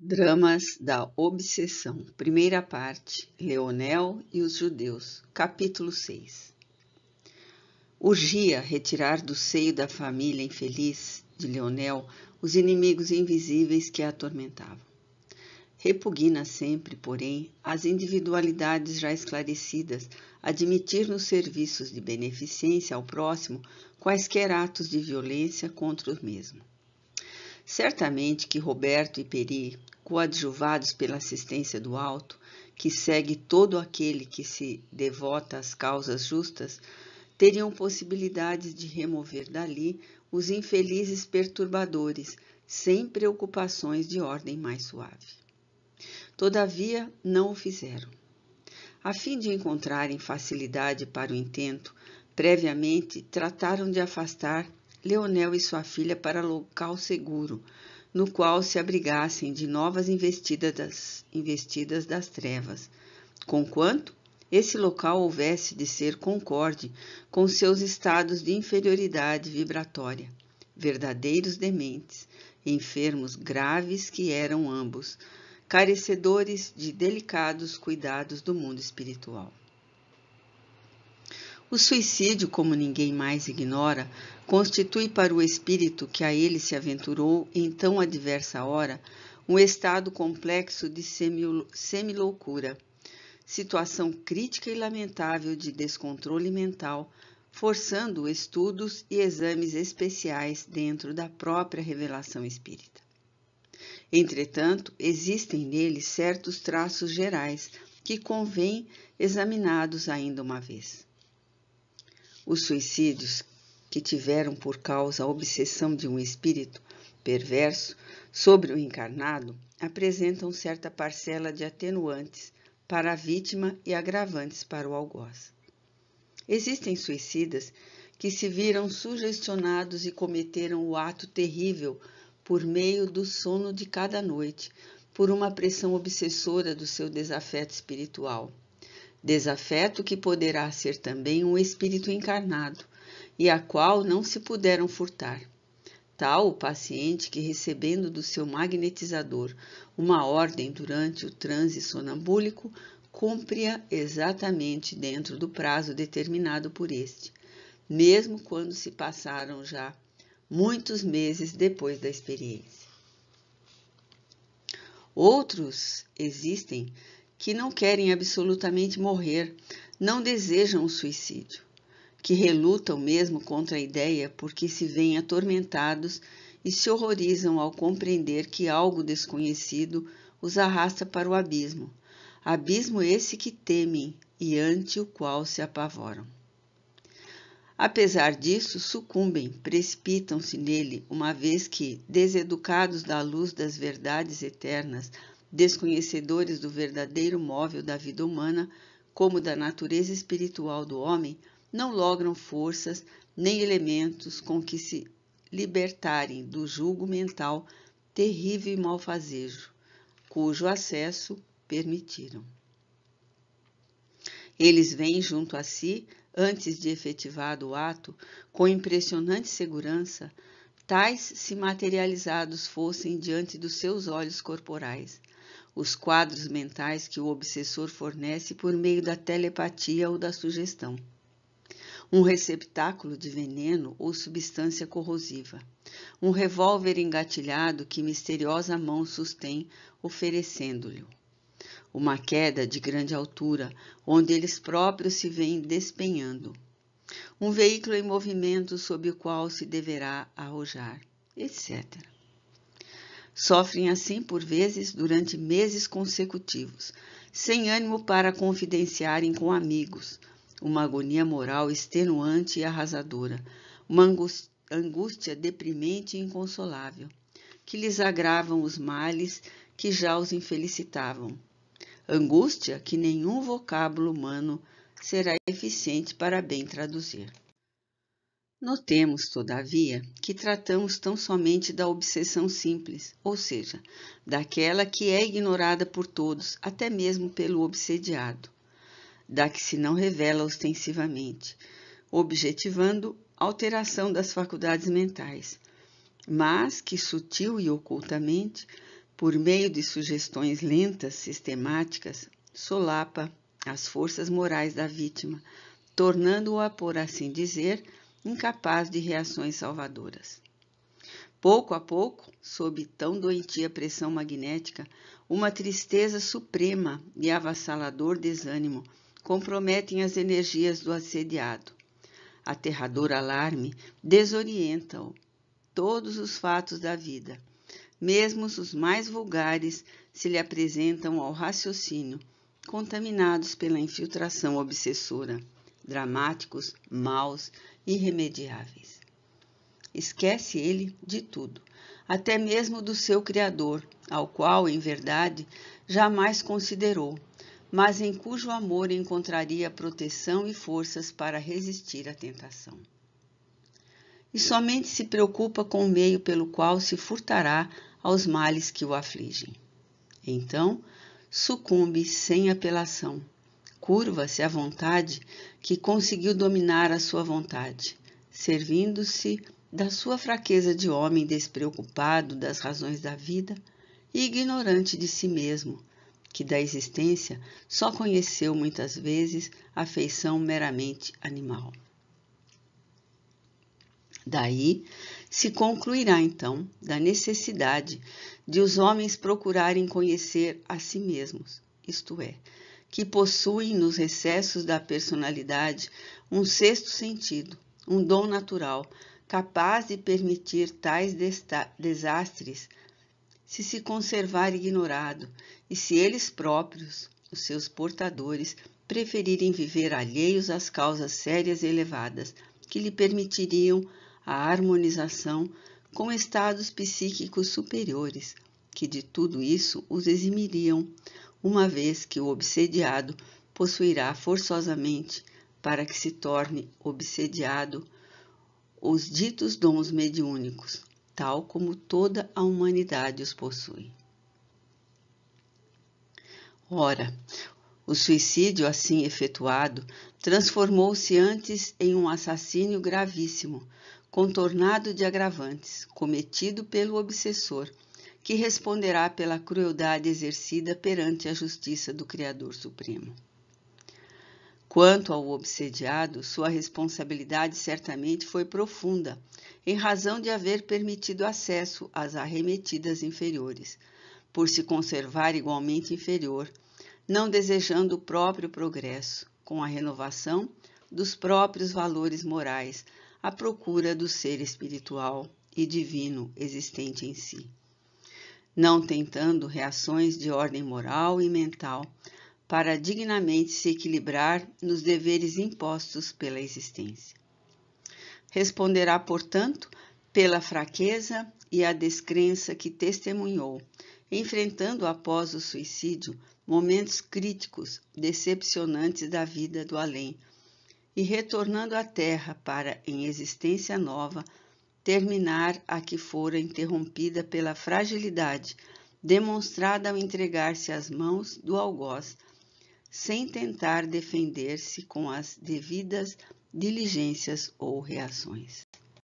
Dramas da Obsessão, primeira parte, Leonel e os Judeus, capítulo 6. Urgia retirar do seio da família infeliz de Leonel os inimigos invisíveis que a atormentavam. Repugna sempre, porém, as individualidades já esclarecidas admitir nos serviços de beneficência ao próximo quaisquer atos de violência contra o mesmo Certamente que Roberto e Peri, coadjuvados pela assistência do alto, que segue todo aquele que se devota às causas justas, teriam possibilidades de remover dali os infelizes perturbadores, sem preocupações de ordem mais suave. Todavia, não o fizeram. A fim de encontrarem facilidade para o intento, previamente trataram de afastar Leonel e sua filha para local seguro, no qual se abrigassem de novas investidas das, investidas das trevas, conquanto esse local houvesse de ser concorde com seus estados de inferioridade vibratória, verdadeiros dementes, enfermos graves que eram ambos, carecedores de delicados cuidados do mundo espiritual. O suicídio, como ninguém mais ignora, constitui para o espírito que a ele se aventurou em tão adversa hora um estado complexo de semiloucura, situação crítica e lamentável de descontrole mental, forçando estudos e exames especiais dentro da própria revelação espírita. Entretanto, existem nele certos traços gerais que convém examinados ainda uma vez. Os suicídios que tiveram por causa a obsessão de um espírito perverso sobre o encarnado apresentam certa parcela de atenuantes para a vítima e agravantes para o algoz. Existem suicidas que se viram sugestionados e cometeram o ato terrível por meio do sono de cada noite, por uma pressão obsessora do seu desafeto espiritual desafeto que poderá ser também um espírito encarnado, e a qual não se puderam furtar. Tal o paciente que, recebendo do seu magnetizador uma ordem durante o transe sonambúlico, cumpria a exatamente dentro do prazo determinado por este, mesmo quando se passaram já muitos meses depois da experiência. Outros existem que não querem absolutamente morrer, não desejam o suicídio, que relutam mesmo contra a ideia porque se veem atormentados e se horrorizam ao compreender que algo desconhecido os arrasta para o abismo, abismo esse que temem e ante o qual se apavoram. Apesar disso, sucumbem, precipitam-se nele, uma vez que, deseducados da luz das verdades eternas, desconhecedores do verdadeiro móvel da vida humana, como da natureza espiritual do homem, não logram forças nem elementos com que se libertarem do julgo mental terrível e malfazejo, cujo acesso permitiram. Eles vêm junto a si, antes de efetivado o ato, com impressionante segurança, tais se materializados fossem diante dos seus olhos corporais, os quadros mentais que o obsessor fornece por meio da telepatia ou da sugestão. Um receptáculo de veneno ou substância corrosiva. Um revólver engatilhado que misteriosa mão sustém, oferecendo-lhe. Uma queda de grande altura, onde eles próprios se vêm despenhando. Um veículo em movimento sob o qual se deverá arrojar, etc. Sofrem assim por vezes durante meses consecutivos, sem ânimo para confidenciarem com amigos, uma agonia moral extenuante e arrasadora, uma angústia deprimente e inconsolável, que lhes agravam os males que já os infelicitavam. Angústia que nenhum vocábulo humano será eficiente para bem traduzir. Notemos, todavia, que tratamos tão somente da obsessão simples, ou seja, daquela que é ignorada por todos, até mesmo pelo obsediado, da que se não revela ostensivamente, objetivando alteração das faculdades mentais, mas que sutil e ocultamente, por meio de sugestões lentas, sistemáticas, solapa as forças morais da vítima, tornando-a, por assim dizer, incapaz de reações salvadoras. Pouco a pouco, sob tão doentia pressão magnética, uma tristeza suprema e avassalador desânimo comprometem as energias do assediado. Aterrador alarme desorienta-o. Todos os fatos da vida, mesmo os mais vulgares, se lhe apresentam ao raciocínio, contaminados pela infiltração obsessora dramáticos, maus, irremediáveis. Esquece ele de tudo, até mesmo do seu Criador, ao qual, em verdade, jamais considerou, mas em cujo amor encontraria proteção e forças para resistir à tentação. E somente se preocupa com o meio pelo qual se furtará aos males que o afligem. Então, sucumbe sem apelação, curva-se à vontade que conseguiu dominar a sua vontade, servindo-se da sua fraqueza de homem despreocupado das razões da vida e ignorante de si mesmo, que da existência só conheceu muitas vezes a feição meramente animal. Daí se concluirá então da necessidade de os homens procurarem conhecer a si mesmos, isto é, que possuem nos recessos da personalidade um sexto sentido, um dom natural, capaz de permitir tais desastres se se conservar ignorado e se eles próprios, os seus portadores, preferirem viver alheios às causas sérias e elevadas que lhe permitiriam a harmonização com estados psíquicos superiores, que de tudo isso os eximiriam, uma vez que o obsediado possuirá forçosamente, para que se torne obsediado, os ditos dons mediúnicos, tal como toda a humanidade os possui. Ora, o suicídio assim efetuado transformou-se antes em um assassínio gravíssimo, contornado de agravantes, cometido pelo obsessor que responderá pela crueldade exercida perante a justiça do Criador Supremo. Quanto ao obsediado, sua responsabilidade certamente foi profunda, em razão de haver permitido acesso às arremetidas inferiores, por se conservar igualmente inferior, não desejando o próprio progresso, com a renovação dos próprios valores morais, à procura do ser espiritual e divino existente em si não tentando reações de ordem moral e mental para dignamente se equilibrar nos deveres impostos pela existência. Responderá, portanto, pela fraqueza e a descrença que testemunhou, enfrentando após o suicídio momentos críticos, decepcionantes da vida do além, e retornando à Terra para, em existência nova, terminar a que fora interrompida pela fragilidade demonstrada ao entregar-se às mãos do algoz, sem tentar defender-se com as devidas diligências ou reações.